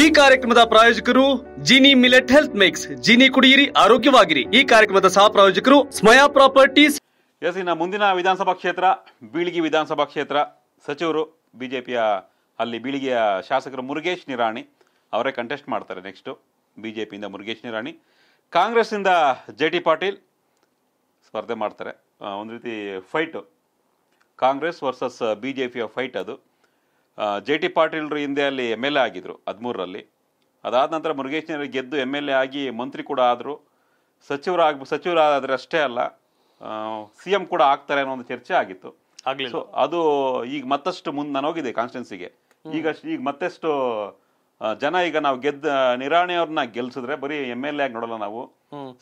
ಈ ಕಾರ್ಯಕ್ರಮದ ಪ್ರಾಯೋಜಕರು Gini millet health mix Gini ಕುಡಿಯಿರಿ ಆರೋಗ್ಯವಾಗಿರಿ ಈ ಕಾರ್ಯಕ್ರಮದ ಸಹ ಪ್ರಾಯೋಜಕರು ಸ್ಮಯಾ ಪ್ರಾಪರ್ಟೀಸ್ ಎಸ್ ಇನ್ನು ಮುಂದಿನ ವಿಧಾನಸಭಾ ಕ್ಷೇತ್ರ ಬೀಳಿಗಿ ವಿಧಾನಸಭಾ ಕ್ಷೇತ್ರ ಸಚಿವರು ಬಿಜೆಪಿಯ ಅಲ್ಲಿ ಬೀಳಿಗೆಯ ಶಾಸಕರು ಮುರುಗೇಶ್ ನಿರಾಣಿ ಅವರೇ ಕಂಟೆಸ್ಟ್ ಮಾಡ್ತಾರೆ ನೆಕ್ಸ್ಟು ಬಿಜೆಪಿಯಿಂದ ಮುರುಗೇಶ್ ನಿರಾಣಿ ಕಾಂಗ್ರೆಸ್ನಿಂದ ಜೆ ಟಿ ಪಾಟೀಲ್ ಸ್ಪರ್ಧೆ ಮಾಡ್ತಾರೆ ಒಂದು ರೀತಿ fight Congress versus B J fight ಅದು ಜೆ ಟಿ ಪಾಟೀಲ್ರು ಹಿಂದೆ ಅಲ್ಲಿ ಎಮ್ ಎಲ್ ಎ ಆಗಿದ್ದರು ಹದಿಮೂರರಲ್ಲಿ ಅದಾದ ನಂತರ ಮುರುಗೇಶ್ನವರು ಗೆದ್ದು ಎಮ್ ಎಲ್ ಎ ಆಗಿ ಮಂತ್ರಿ ಕೂಡ ಆದರು ಸಚಿವರಾಗ ಸಚಿವರಾದರೆ ಅಷ್ಟೇ ಅಲ್ಲ ಸಿ ಎಂ ಕೂಡ ಆಗ್ತಾರೆ ಅನ್ನೋ ಒಂದು ಚರ್ಚೆ ಆಗಿತ್ತು ಸೊ ಅದು ಈಗ ಮತ್ತಷ್ಟು ಮುಂದೆ ನಾನು ಹೋಗಿದ್ದೆ ಕಾನ್ಸ್ಟೆನ್ಸಿಗೆ ಈಗ ಈಗ ಮತ್ತಷ್ಟು ಜನ ಈಗ ನಾವು ಗೆದ್ದ ನಿರಾಣಿಯವ್ರನ್ನ ಗೆಲ್ಲಿಸಿದ್ರೆ ಗೆಲ್ಸಿದ್ರೆ ಬರೀ ಎಮ್ ಎಲ್ ಎ ಆಗಿ ನೋಡಲ್ಲ ನಾವು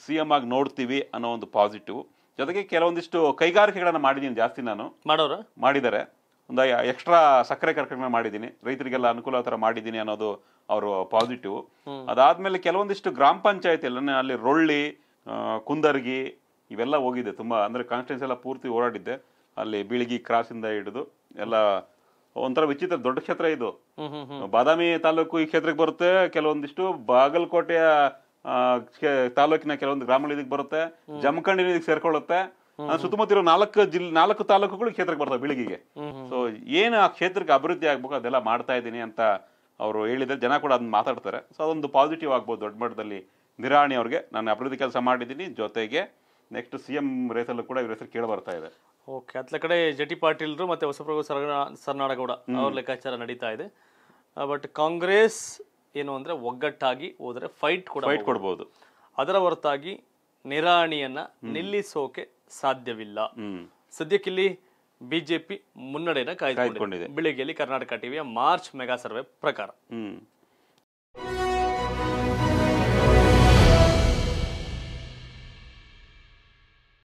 ಸಿ ಎಂ ಆಗಿ ನೋಡ್ತೀವಿ ಅನ್ನೋ ಒಂದು ಪಾಸಿಟಿವ್ ಜೊತೆಗೆ ಕೆಲವೊಂದಿಷ್ಟು ಕೈಗಾರಿಕೆಗಳನ್ನ ಮಾಡಿದ್ದೀನಿ ಜಾಸ್ತಿ ನಾನು ಮಾಡೋರು ಮಾಡಿದ್ದಾರೆ ಒಂದು ಎಕ್ಸ್ಟ್ರಾ ಸಕ್ಕರೆ ಕಾರ್ಯಕ್ರಮ ಮಾಡಿದ್ದೀನಿ ರೈತರಿಗೆಲ್ಲ ಅನುಕೂಲ ಥರ ಮಾಡಿದ್ದೀನಿ ಅನ್ನೋದು ಅವರು ಪಾಸಿಟಿವ್ ಅದಾದಮೇಲೆ ಕೆಲವೊಂದಿಷ್ಟು ಗ್ರಾಮ ಎಲ್ಲ ಅಲ್ಲಿ ರೊಳ್ಳಿ ಕುಂದರ್ಗಿ ಇವೆಲ್ಲ ಹೋಗಿದೆ ತುಂಬ ಅಂದರೆ ಕಾನ್ಸ್ಟೆನ್ಸ್ ಎಲ್ಲ ಪೂರ್ತಿ ಓಡಾಡಿದ್ದೆ ಅಲ್ಲಿ ಬಿಳಿಗಿ ಕ್ರಾಸಿಂದ ಹಿಡಿದು ಎಲ್ಲ ಒಂಥರ ವಿಚಿತ್ರ ದೊಡ್ಡ ಕ್ಷೇತ್ರ ಇದು ಬಾದಾಮಿ ತಾಲೂಕು ಈ ಕ್ಷೇತ್ರಕ್ಕೆ ಬರುತ್ತೆ ಕೆಲವೊಂದಿಷ್ಟು ಬಾಗಲಕೋಟೆಯ ತಾಲೂಕಿನ ಕೆಲವೊಂದು ಗ್ರಾಮಗಳ ಇದಕ್ಕೆ ಬರುತ್ತೆ ಜಮಖಂಡಿನ ಇದಕ್ಕೆ ಸೇರ್ಕೊಳ್ಳುತ್ತೆ ಸುತ್ತಮುತ್ತ ಇರೋ ನಾಲ್ಕು ಜಿಲ್ ನಾಲ್ಕು ತಾಲೂಕುಗಳು ಕ್ಷೇತ್ರಕ್ಕೆ ಬರ್ತವೆ ಬೆಳಗಿಗೆ ಸೊ ಏನು ಆ ಕ್ಷೇತ್ರಕ್ಕೆ ಅಭಿವೃದ್ಧಿ ಆಗ್ಬೇಕು ಅದೆಲ್ಲ ಮಾಡ್ತಾ ಇದ್ದೀನಿ ಅಂತ ಅವರು ಹೇಳಿದ್ರೆ ಜನ ಕೂಡ ಅದನ್ನ ಮಾತಾಡ್ತಾರೆ ಸೊ ಅದೊಂದು ಪಾಸಿಟಿವ್ ಆಗ್ಬೋದು ದೊಡ್ಡ ಮಟ್ಟದಲ್ಲಿ ನಿರಾಣಿ ಅವ್ರಿಗೆ ನಾನು ಅಭಿವೃದ್ಧಿ ಕೆಲಸ ಮಾಡಿದ್ದೀನಿ ಜೊತೆಗೆ ನೆಕ್ಸ್ಟ್ ಸಿ ಎಂ ಕೂಡ ಇವ್ರ ಹೆಸರು ಕೇಳಿ ಬರ್ತಾ ಇದೆ ಓಕೆ ಅತ್ಲ ಕಡೆ ಜಟಿ ಪಾಟೀಲ್ರು ಮತ್ತೆ ಹೊಸಪ್ರಭು ಸರ್ ಸರ್ನಾಡಗೌಡ ಅವ್ರ ಲೆಕ್ಕಾಚಾರ ನಡೀತಾ ಇದೆ ಬಟ್ ಕಾಂಗ್ರೆಸ್ ಏನು ಅಂದ್ರೆ ಒಗ್ಗಟ್ಟಾಗಿ ಹೋದ್ರೆ ಫೈಟ್ ಕೂಡ ಫೈಟ್ ಕೊಡ್ಬೋದು ಅದರ ಹೊರತಾಗಿ ನಿರಾಣಿಯನ್ನ ನಿಲ್ಲಿಸೋಕೆ ಸಾಧ್ಯವಿಲ್ಲ ಸದ್ಯಕ್ಕೆ ಇಲ್ಲಿ ಬಿಜೆಪಿ ಮುನ್ನಡೆಯನ್ನು ಕಾಯ್ದುಕೊಂಡಿದೆ ಬೆಳಿಗ್ಗೆಯಲ್ಲಿ ಕರ್ನಾಟಕ ಟಿವಿಯ ಮಾರ್ಚ್ ಮೆಗಾ ಸರ್ವೆ ಪ್ರಕಾರ